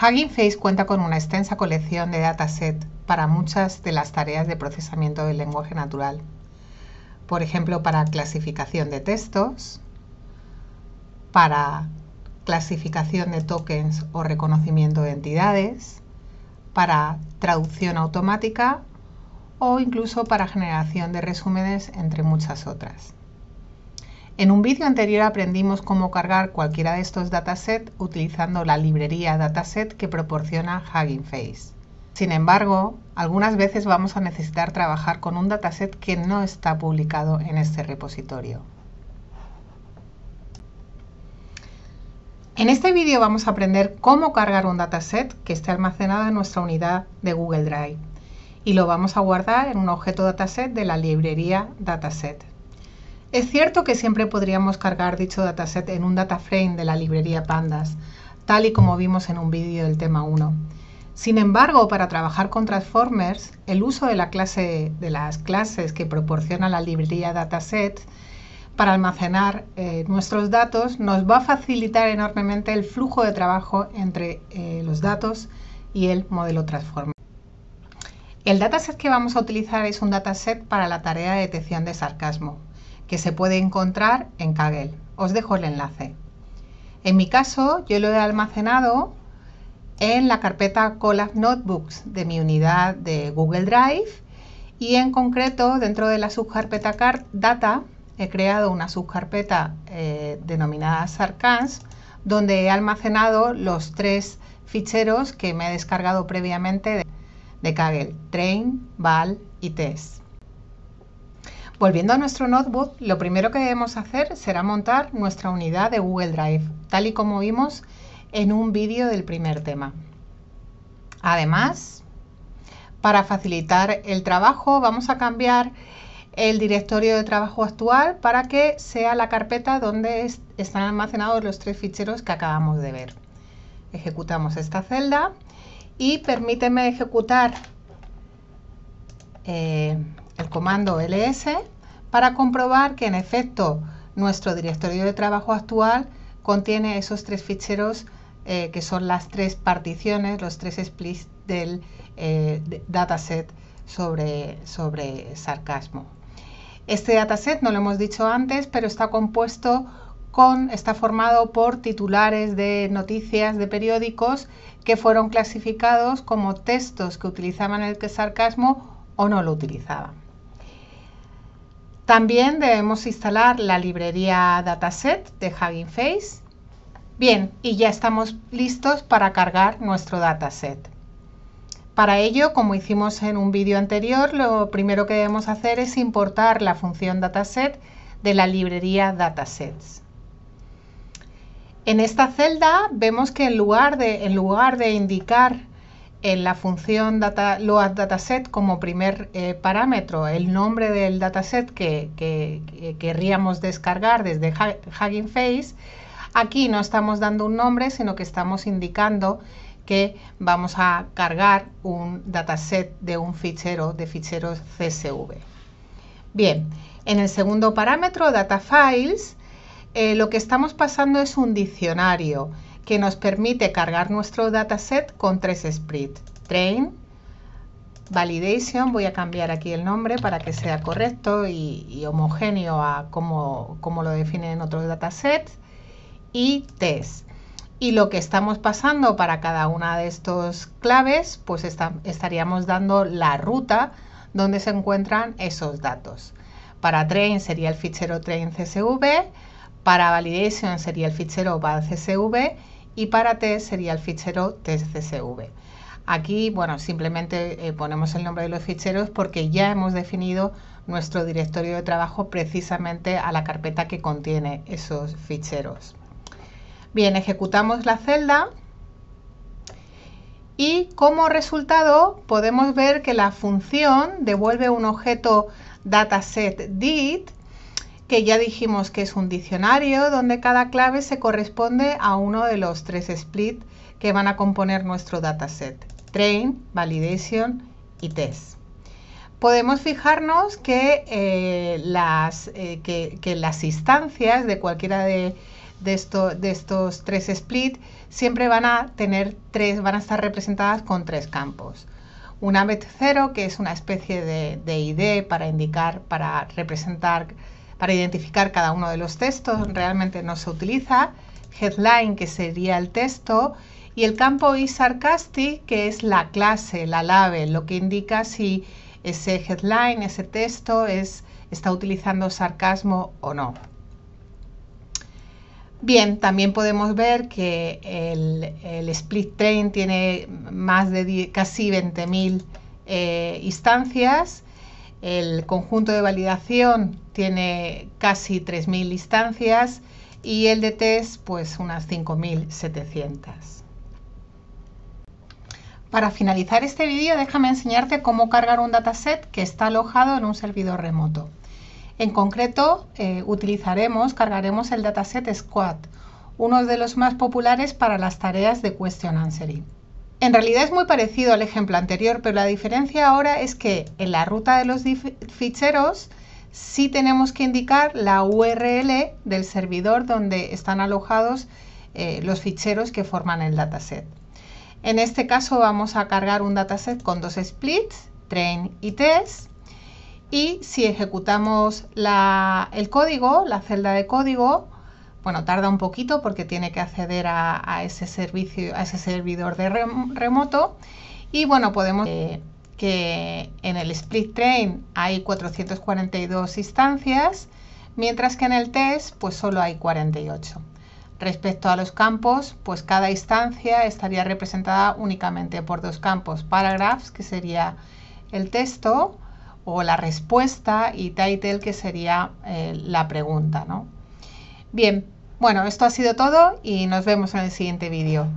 Hugging Face cuenta con una extensa colección de dataset para muchas de las tareas de procesamiento del lenguaje natural. Por ejemplo, para clasificación de textos, para clasificación de tokens o reconocimiento de entidades, para traducción automática o incluso para generación de resúmenes, entre muchas otras. En un vídeo anterior aprendimos cómo cargar cualquiera de estos datasets utilizando la librería dataset que proporciona Hugging Face. Sin embargo, algunas veces vamos a necesitar trabajar con un dataset que no está publicado en este repositorio. En este vídeo vamos a aprender cómo cargar un dataset que esté almacenado en nuestra unidad de Google Drive y lo vamos a guardar en un objeto dataset de la librería dataset. Es cierto que siempre podríamos cargar dicho dataset en un data frame de la librería Pandas, tal y como vimos en un vídeo del tema 1. Sin embargo, para trabajar con Transformers, el uso de, la clase, de las clases que proporciona la librería Dataset para almacenar eh, nuestros datos nos va a facilitar enormemente el flujo de trabajo entre eh, los datos y el modelo Transformer. El dataset que vamos a utilizar es un dataset para la tarea de detección de sarcasmo, que se puede encontrar en Kaggle. Os dejo el enlace. En mi caso, yo lo he almacenado en la carpeta Colab Notebooks de mi unidad de Google Drive y en concreto dentro de la subcarpeta Data he creado una subcarpeta eh, denominada Sarcans donde he almacenado los tres ficheros que me he descargado previamente de, de Kaggle, Train, Val y Test. Volviendo a nuestro notebook, lo primero que debemos hacer será montar nuestra unidad de Google Drive, tal y como vimos en un vídeo del primer tema. Además, para facilitar el trabajo, vamos a cambiar el directorio de trabajo actual para que sea la carpeta donde están almacenados los tres ficheros que acabamos de ver. Ejecutamos esta celda y permíteme ejecutar eh, el comando ls para comprobar que en efecto nuestro directorio de trabajo actual contiene esos tres ficheros eh, que son las tres particiones, los tres splits del eh, dataset sobre, sobre sarcasmo. Este dataset, no lo hemos dicho antes, pero está compuesto con, está formado por titulares de noticias de periódicos que fueron clasificados como textos que utilizaban el sarcasmo o no lo utilizaban. También debemos instalar la librería dataset de Hugging Face. Bien, y ya estamos listos para cargar nuestro dataset. Para ello, como hicimos en un vídeo anterior, lo primero que debemos hacer es importar la función dataset de la librería datasets. En esta celda vemos que en lugar de, en lugar de indicar en la función data, dataset como primer eh, parámetro, el nombre del dataset que, querríamos descargar desde Hugging Face, aquí no estamos dando un nombre, sino que estamos indicando que vamos a cargar un dataset de un fichero de ficheros CSV. Bien, en el segundo parámetro, data files, eh, lo que estamos pasando es un diccionario que nos permite cargar nuestro dataset con tres sprites. Train, Validation, voy a cambiar aquí el nombre para que sea correcto y, homogéneo a como, lo definen otros datasets, y Test. Y lo que estamos pasando para cada una de estos claves, pues estaríamos dando la ruta donde se encuentran esos datos. Para train sería el fichero train CSV, para validation sería el fichero val CSV y para T sería el fichero TCSV Aquí, bueno, simplemente eh, ponemos el nombre de los ficheros porque ya hemos definido nuestro directorio de trabajo precisamente a la carpeta que contiene esos ficheros. Bien, ejecutamos la celda y como resultado podemos ver que la función devuelve un objeto dataset que ya dijimos que es un diccionario donde cada clave se corresponde a uno de los tres split que van a componer nuestro dataset, train, validation y test. Podemos fijarnos que, eh, las, eh, que, las instancias de cualquiera de, de, estos tres split siempre van a tener tres, van a estar representadas con tres campos. Un vez 0, que es una especie de, de ID para indicar, para representar para identificar cada uno de los textos, realmente no se utiliza, headline que sería el texto y el campo is sarcastic que es la clase, la label, lo que indica si ese headline, ese texto está utilizando sarcasmo o no. Bien, también podemos ver que el, split train tiene más de casi 20.000 eh, instancias el conjunto de validación tiene casi 3.000 instancias y el de test pues unas 5.700. Para finalizar este vídeo, déjame enseñarte cómo cargar un dataset que está alojado en un servidor remoto. En concreto, eh, utilizaremos, cargaremos el dataset SQUAD, uno de los más populares para las tareas de question answering. En realidad es muy parecido al ejemplo anterior, pero la diferencia ahora es que en la ruta de los ficheros sí tenemos que indicar la URL del servidor donde están alojados eh, los ficheros que forman el dataset. En este caso vamos a cargar un dataset con dos splits, train y test, y si ejecutamos el código, la celda de código, bueno, tarda un poquito porque tiene que acceder a, ese servicio, a ese servidor de remoto. Y bueno, podemos ver eh, que en el split train hay 442 instancias, mientras que en el test pues solo hay 48. Respecto a los campos, pues cada instancia estaría representada únicamente por dos campos, paragraphs, que sería el texto o la respuesta, y title, que sería eh, la pregunta, ¿no? Bien, bueno, esto ha sido todo y nos vemos en el siguiente vídeo.